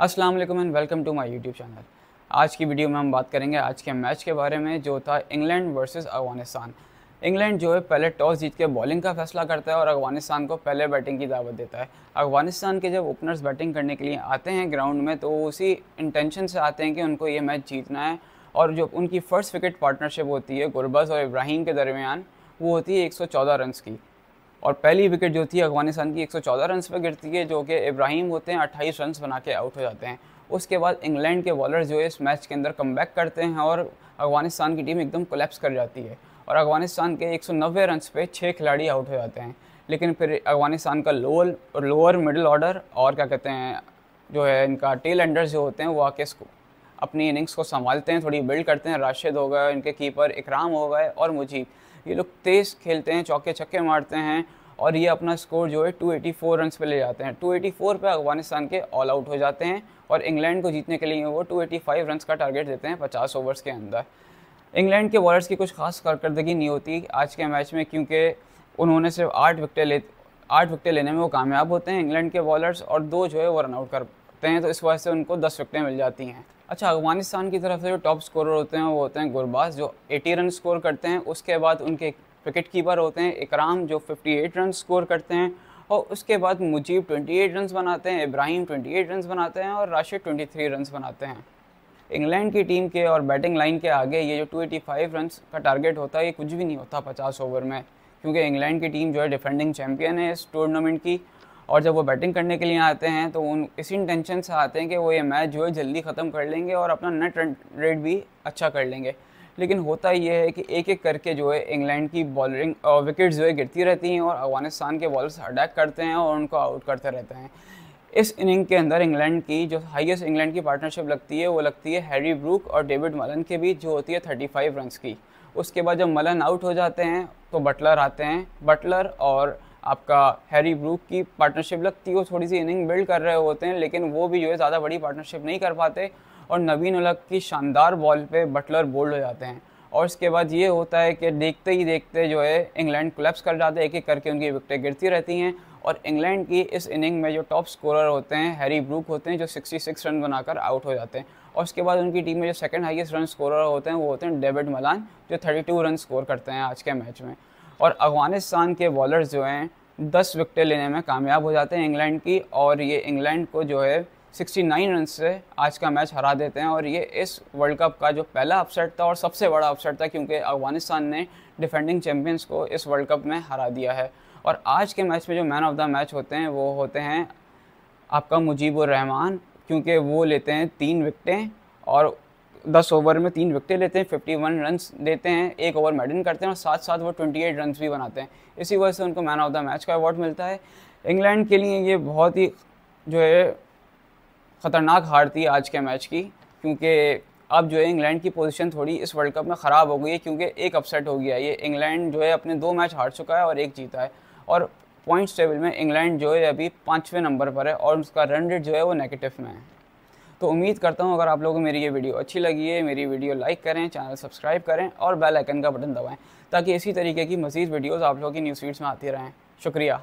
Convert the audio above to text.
अस्सलाम वालेकुम and welcome to my YouTube channel आज की वीडियो में हम बात करेंगे आज के मैच के बारे में जो था इंग्लैंड वर्सेस अफगानिस्तान इंग्लैंड जो है पहले टॉस जीत के बॉलिंग का फैसला करता है और अफगानिस्तान को पहले बैटिंग की दावत देता है अफगानिस्तान के जब ओपनर्स बैटिंग करने के लिए आते हैं ग्राउंड में तो उसी इंटेंशन से आते हैं कि उनको ये मैच जीतना है और जो उनकी फर्स्ट विकेट पार्टनरशिप होती है गुरबज और इब्राहिम के दरमियान वो होती है 114 रन की और पहली विकेट जो थी अफगानिस्तान की 114 रन पर गिरती है जो कि इब्राहिम होते हैं 28 रन बना के आउट हो जाते हैं उसके बाद इंग्लैंड के बॉलर जो है इस मैच के अंदर कम करते हैं और अफगानिस्तान की टीम एकदम कोलेप्स कर जाती है और अफगानिस्तान के 190 रन पे छः खिलाड़ी आउट हो जाते हैं लेकिन फिर अफगानिस्तान का लोअर लोअर मिडिल ऑर्डर और क्या कहते हैं जो है इनका टेल एंडर्स जो होते हैं वो आके अपनी इनिंग्स को संभालते हैं थोड़ी बिल्ड करते हैं राशिद हो गए इनके कीपर इकराम हो गए और मुझी ये लोग तेज़ खेलते हैं चौके छक्के मारते हैं और ये अपना स्कोर जो है 284 एटी रन पर ले जाते हैं 284 पर अफगानिस्तान के ऑल आउट हो जाते हैं और इंग्लैंड को जीतने के लिए वो 285 रन का टारगेट देते हैं 50 ओवर्स के अंदर इंग्लैंड के बॉलर्स की कुछ खास कारकर्दगी नहीं होती आज के मैच में क्योंकि उन्होंने सिर्फ आठ विकटें ले आठ विकटें लेने में वो कामयाब होते हैं इंग्लैंड के बॉलर्स और दो जो है वो रनआउट कर रखते हैं तो इस वजह से उनको दस विकटें मिल जाती हैं अच्छा अफगानिस्तान की तरफ से जो टॉप स्कोरर होते हैं वो होते हैं गुरबाज जो 80 रन स्कोर करते हैं उसके बाद उनके विकेट कीपर होते हैं इकराम जो 58 रन स्कोर करते हैं और उसके बाद मुजीब 28 रन बनाते हैं इब्राहिम 28 रन बनाते हैं और राशिद 23 रन बनाते हैं इंग्लैंड की टीम के और बैटिंग लाइन के आगे ये जो 285 रन का टारगेट होता है ये कुछ भी नहीं होता 50 ओवर में क्योंकि इंग्लैंड की टीम जो है डिफेंडिंग चैम्पियन है इस टूर्नामेंट की और जब वो बैटिंग करने के लिए आते हैं तो उन इसी इंटेंशन से आते हैं कि वो ये मैच जो है जल्दी ख़त्म कर लेंगे और अपना नेट रेट भी अच्छा कर लेंगे लेकिन होता ये है कि एक एक करके जो है इंग्लैंड की बॉलिंग विकेट जो है गिरती रहती हैं और अफगानिस्तान के बॉलर्स अटैक करते हैं और उनको आउट करते रहते हैं इस इनिंग के अंदर इंग्लैंड की जो हाईएस्ट इंग्लैंड की पार्टनरशिप लगती है वो लगती है हैरी ब्रूक और डेविड मलन के बीच जो होती है फाइव रन्स की उसके बाद जब मलन आउट हो जाते हैं तो बटलर आते हैं बटलर और आपका हैरी ब्रूक की पार्टनरशिप लगती वो थोड़ी सी इनिंग बिल्ड कर रहे होते हैं लेकिन वो भी जो है ज़्यादा बड़ी पार्टनरशिप नहीं कर पाते और नवीन उलक की शानदार बॉल पे बटलर बोल्ड हो जाते हैं और उसके बाद ये होता है कि देखते ही देखते जो है इंग्लैंड क्लब्स कर जाते हैं एक एक करके उनकी विकटें गिरती रहती हैं और इंग्लैंड की इस इनिंग में जो टॉप स्कोरर होते हैं हैरी ब्रूक होते हैं जो 66 रन बनाकर आउट हो जाते हैं और उसके बाद उनकी टीम में जो सेकंड हाईएस्ट रन स्कोरर होते हैं वो होते हैं डेविड मलान जो 32 रन स्कोर करते हैं आज के मैच में और अफगानिस्तान के बॉलर्स जो हैं दस विकटें लेने में कामयाब हो जाते हैं इंग्लैंड की और ये इंग्लैंड को जो है 69 रन से आज का मैच हरा देते हैं और ये इस वर्ल्ड कप का जो पहला अपसेट था और सबसे बड़ा अपसेट था क्योंकि अफगानिस्तान ने डिफेंडिंग चैम्पियंस को इस वर्ल्ड कप में हरा दिया है और आज के मैच में जो मैन ऑफ द मैच होते हैं वो होते हैं आपका मुजीबुर रहमान क्योंकि वो लेते हैं तीन विकटें और दस ओवर में तीन विकटें लेते हैं फिफ्टी वन रन देते हैं एक ओवर मेडन करते हैं और साथ साथ वो ट्वेंटी एट रन भी बनाते हैं इसी वजह से उनको मैन ऑफ द मैच का अवार्ड मिलता है इंग्लैंड के लिए ये बहुत ही जो है ख़तरनाक हार थी आज के मैच की क्योंकि अब जो है इंग्लैंड की पोजीशन थोड़ी इस वर्ल्ड कप में ख़राब हो गई है क्योंकि एक अपसेट हो गया ये इंग्लैंड जो है अपने दो मैच हार चुका है और एक जीता है और पॉइंट्स टेबल में इंग्लैंड जो है अभी पाँचवें नंबर पर है और उसका रन रेट जो है वो नेगेटिव में है तो उम्मीद करता हूँ अगर आप लोगों को मेरी ये वीडियो अच्छी लगी है मेरी वीडियो लाइक करें चैनल सब्सक्राइब करें और बेल आइकन का बटन दबाएं ताकि इसी तरीके की मज़ीद वीडियोज़ आप लोगों की न्यूज़ फीड्स में आती रहें शुक्रिया